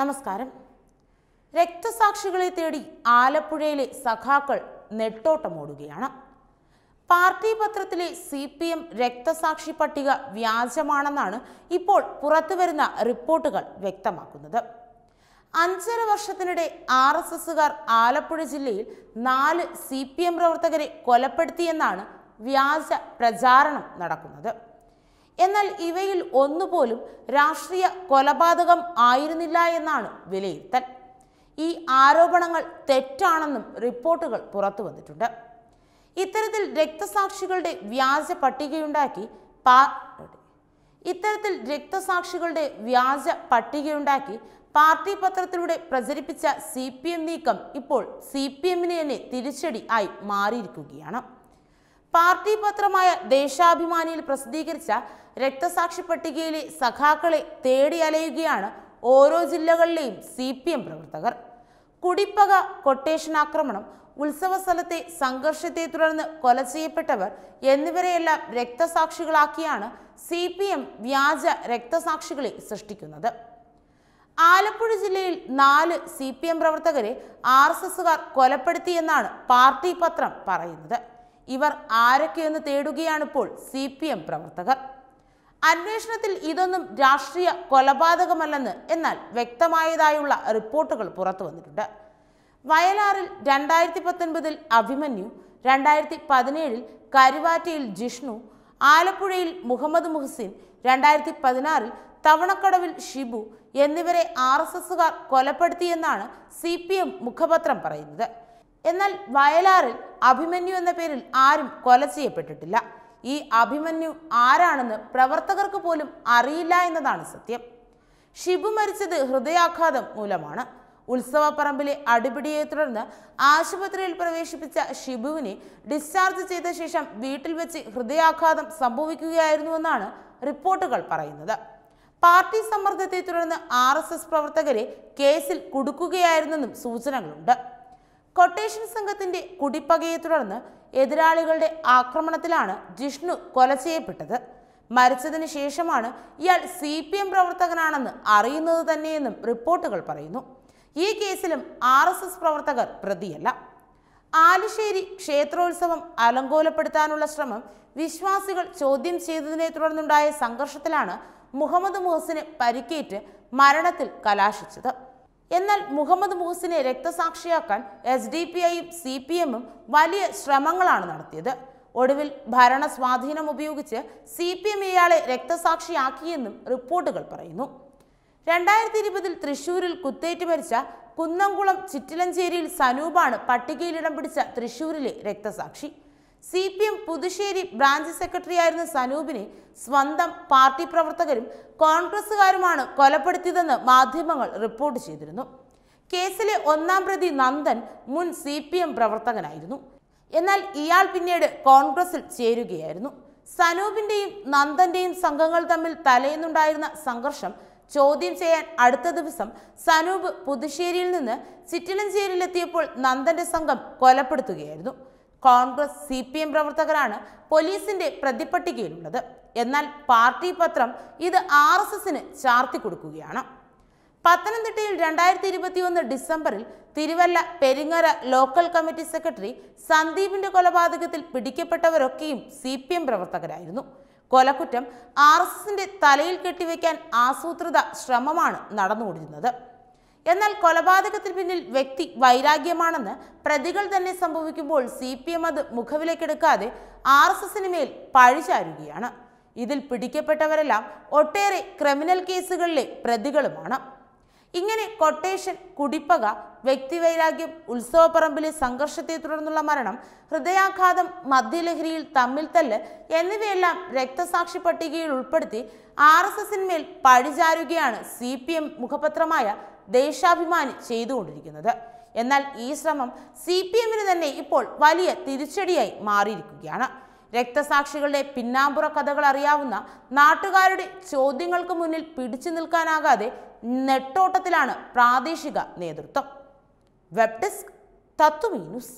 നമസ്കാരം രക്തസാക്ഷികളെ തേടി ആലപ്പുഴയിലെ സഖാക്കൾ നെട്ടോട്ടമോടുകയാണ് പാർട്ടി പത്രത്തിലെ സി പി എം രക്തസാക്ഷി പട്ടിക വ്യാജമാണെന്നാണ് ഇപ്പോൾ പുറത്തുവരുന്ന റിപ്പോർട്ടുകൾ വ്യക്തമാക്കുന്നത് അഞ്ചര വർഷത്തിനിടെ ആർ എസ് എസുകാർ ആലപ്പുഴ ജില്ലയിൽ നാല് സി പി എം പ്രവർത്തകരെ കൊലപ്പെടുത്തിയെന്നാണ് വ്യാജ പ്രചാരണം നടക്കുന്നത് എന്നാൽ ഇവയിൽ ഒന്നുപോലും രാഷ്ട്രീയ കൊലപാതകം ആയിരുന്നില്ല എന്നാണ് വിലയിരുത്തൽ ഈ ആരോപണങ്ങൾ തെറ്റാണെന്നും റിപ്പോർട്ടുകൾ പുറത്തു വന്നിട്ടുണ്ട് ഇത്തരത്തിൽ രക്തസാക്ഷികളുടെ വ്യാജ പട്ടികയുണ്ടാക്കി പാ ഇത്തരത്തിൽ രക്തസാക്ഷികളുടെ വ്യാജ പട്ടികയുണ്ടാക്കി പാർട്ടി പത്രത്തിലൂടെ പ്രചരിപ്പിച്ച സി പി എം നീക്കം ഇപ്പോൾ സി പി എമ്മിന് തന്നെ തിരിച്ചടി ആയി മാറിയിരിക്കുകയാണ് പാർട്ടി പത്രമായ ദേശാഭിമാനിയിൽ പ്രസിദ്ധീകരിച്ച രക്തസാക്ഷി പട്ടികയിലെ സഖാക്കളെ തേടി അലയുകയാണ് ഓരോ ജില്ലകളിലെയും സി പി എം പ്രവർത്തകർ കുടിപ്പക കൊട്ടേഷൻ ആക്രമണം ഉത്സവ സ്ഥലത്തെ സംഘർഷത്തെ തുടർന്ന് കൊല ചെയ്യപ്പെട്ടവർ എന്നിവരെയെല്ലാം രക്തസാക്ഷികളാക്കിയാണ് സി പി എം വ്യാജ രക്തസാക്ഷികളെ സൃഷ്ടിക്കുന്നത് ആലപ്പുഴ ജില്ലയിൽ നാല് സി പി എം പ്രവർത്തകരെ ആർ എസ് എസുകാർ കൊലപ്പെടുത്തിയെന്നാണ് പാർട്ടി പത്രം പറയുന്നത് ഇവർ ആരൊക്കെയെന്ന് തേടുകയാണിപ്പോൾ സി പി എം പ്രവർത്തകർ അന്വേഷണത്തിൽ ഇതൊന്നും രാഷ്ട്രീയ കൊലപാതകമല്ലെന്ന് എന്നാൽ വ്യക്തമായതായുള്ള റിപ്പോർട്ടുകൾ പുറത്തു വന്നിട്ടുണ്ട് വയലാറിൽ രണ്ടായിരത്തി പത്തൊൻപതിൽ അഭിമന്യു രണ്ടായിരത്തി പതിനേഴിൽ കരുവാറ്റയിൽ ജിഷ്ണു ആലപ്പുഴയിൽ മുഹമ്മദ് മുഹസിൻ രണ്ടായിരത്തി പതിനാറിൽ തവണക്കടവിൽ ഷിബു എന്നിവരെ ആർ എസ് എസുകാർ കൊലപ്പെടുത്തിയെന്നാണ് സി പി എം മുഖപത്രം പറയുന്നത് എന്നാൽ വയലാറിൽ അഭിമന്യു എന്ന പേരിൽ ആരും കൊല ചെയ്യപ്പെട്ടിട്ടില്ല ഈ അഭിമന്യു ആരാണെന്ന് പ്രവർത്തകർക്ക് പോലും അറിയില്ല എന്നതാണ് സത്യം ഷിബു മരിച്ചത് ഹൃദയാഘാതം മൂലമാണ് ഉത്സവപ്പറമ്പിലെ അടിപിടിയെ തുടർന്ന് ആശുപത്രിയിൽ പ്രവേശിപ്പിച്ച ഷിബുവിനെ ഡിസ്ചാർജ് ചെയ്ത ശേഷം വീട്ടിൽ വെച്ച് ഹൃദയാഘാതം സംഭവിക്കുകയായിരുന്നുവെന്നാണ് റിപ്പോർട്ടുകൾ പറയുന്നത് പാർട്ടി സമ്മർദ്ദത്തെ തുടർന്ന് ആർ പ്രവർത്തകരെ കേസിൽ കുടുക്കുകയായിരുന്നെന്നും സൂചനകളുണ്ട് കൊട്ടേഷൻ സംഘത്തിന്റെ കുടിപ്പകയെ തുടർന്ന് എതിരാളികളുടെ ആക്രമണത്തിലാണ് ജിഷ്ണു കൊല ചെയ്യപ്പെട്ടത് മരിച്ചതിന് ശേഷമാണ് ഇയാൾ സി പി എം പ്രവർത്തകനാണെന്ന് അറിയുന്നത് തന്നെയെന്നും റിപ്പോർട്ടുകൾ പറയുന്നു ഈ കേസിലും ആർ എസ് എസ് പ്രവർത്തകർ പ്രതിയല്ല ആലുശ്ശേരി ക്ഷേത്രോത്സവം അലങ്കോലപ്പെടുത്താനുള്ള ശ്രമം വിശ്വാസികൾ ചോദ്യം ചെയ്തതിനെ തുടർന്നുണ്ടായ സംഘർഷത്തിലാണ് മുഹമ്മദ് മുഹസിന് പരിക്കേറ്റ് മരണത്തിൽ കലാശിച്ചത് എന്നാൽ മുഹമ്മദ് മൂസിനെ രക്തസാക്ഷിയാക്കാൻ എസ് ഡി പി ഐയും സി പി എമ്മും വലിയ ശ്രമങ്ങളാണ് നടത്തിയത് ഒടുവിൽ ഭരണ സ്വാധീനം ഉപയോഗിച്ച് സി പി എം ഇയാളെ രക്തസാക്ഷിയാക്കിയെന്നും റിപ്പോർട്ടുകൾ പറയുന്നു രണ്ടായിരത്തി ഇരുപതിൽ തൃശൂരിൽ കുത്തേറ്റ് മരിച്ച കുന്നംകുളം ചിറ്റിലഞ്ചേരിയിൽ സനൂപാണ് പട്ടികയിലിടം പിടിച്ച തൃശൂരിലെ രക്തസാക്ഷി സി പി എം പുതുശ്ശേരി ബ്രാഞ്ച് സെക്രട്ടറിയായിരുന്ന സനൂപിനെ സ്വന്തം പാർട്ടി പ്രവർത്തകരും കോൺഗ്രസുകാരുമാണ് കൊലപ്പെടുത്തിയതെന്ന് മാധ്യമങ്ങൾ റിപ്പോർട്ട് ചെയ്തിരുന്നു കേസിലെ ഒന്നാം പ്രതി നന്ദൻ മുൻ സി പി എം പ്രവർത്തകനായിരുന്നു എന്നാൽ ഇയാൾ പിന്നീട് കോൺഗ്രസിൽ ചേരുകയായിരുന്നു സനൂപിന്റെയും നന്ദന്റെയും സംഘങ്ങൾ തമ്മിൽ തലയുന്നുണ്ടായിരുന്ന സംഘർഷം ചോദ്യം ചെയ്യാൻ അടുത്ത ദിവസം സനൂപ് പുതുശ്ശേരിയിൽ നിന്ന് ചിറ്റിലഞ്ചേരിയിലെത്തിയപ്പോൾ നന്ദന്റെ സംഘം കൊലപ്പെടുത്തുകയായിരുന്നു കോൺഗ്രസ് സി പി എം പ്രവർത്തകരാണ് പോലീസിന്റെ പ്രതിപ്പട്ടികയിലുള്ളത് എന്നാൽ പാർട്ടി പത്രം ഇത് ആർ എസ് എസിന് ചാർത്തി കൊടുക്കുകയാണ് പത്തനംതിട്ടയിൽ രണ്ടായിരത്തി ഒന്ന് ഡിസംബറിൽ Thiruvalla Peringara local committee secretary സന്ദീപിന്റെ കൊലപാതകത്തിൽ പിടിക്കപ്പെട്ടവരൊക്കെയും സി പി എം പ്രവർത്തകരായിരുന്നു കൊലക്കുറ്റം ആർ എസ് എസിന്റെ തലയിൽ കെട്ടിവെക്കാൻ ആസൂത്രിത ശ്രമമാണ് നടന്നുകൊണ്ടിരുന്നത് എന്നാൽ കൊലപാതകത്തിന് പിന്നിൽ വ്യക്തി വൈരാഗ്യമാണെന്ന് പ്രതികൾ തന്നെ സംഭവിക്കുമ്പോൾ സി പി എം അത് മുഖവിലേക്കെടുക്കാതെ ആർ എസ് എസിന് മേൽ പഴിചാരുകയാണ് ഇതിൽ പിടിക്കപ്പെട്ടവരെല്ലാം ഒട്ടേറെ ക്രിമിനൽ കേസുകളിലെ പ്രതികളുമാണ് ഇങ്ങനെ കൊട്ടേഷൻ കുടിപ്പക വ്യക്തിവൈരാഗ്യം ഉത്സവപ്പറമ്പിലെ സംഘർഷത്തെ തുടർന്നുള്ള മരണം ഹൃദയാഘാതം മദ്യലഹരിയിൽ തമ്മിൽ തല്ല് എന്നിവയെല്ലാം രക്തസാക്ഷി പട്ടികയിൽ ഉൾപ്പെടുത്തി ആർ എസ് എസിന്മേൽ പഴിചാരുകയാണ് സി പി എം മുഖപത്രമായ ദേശാഭിമാനി ചെയ്തുകൊണ്ടിരിക്കുന്നത് എന്നാൽ ഈ ശ്രമം സി പി എമ്മിന് തന്നെ ഇപ്പോൾ വലിയ തിരിച്ചടിയായി മാറിയിരിക്കുകയാണ് രക്തസാക്ഷികളുടെ പിന്നാമ്പുറ കഥകൾ അറിയാവുന്ന നാട്ടുകാരുടെ ചോദ്യങ്ങൾക്ക് മുന്നിൽ പിടിച്ചു നിൽക്കാനാകാതെ നെട്ടോട്ടത്തിലാണ് പ്രാദേശിക നേതൃത്വം വെബ് ഡെസ്ക് തത്വമീ ന്യൂസ്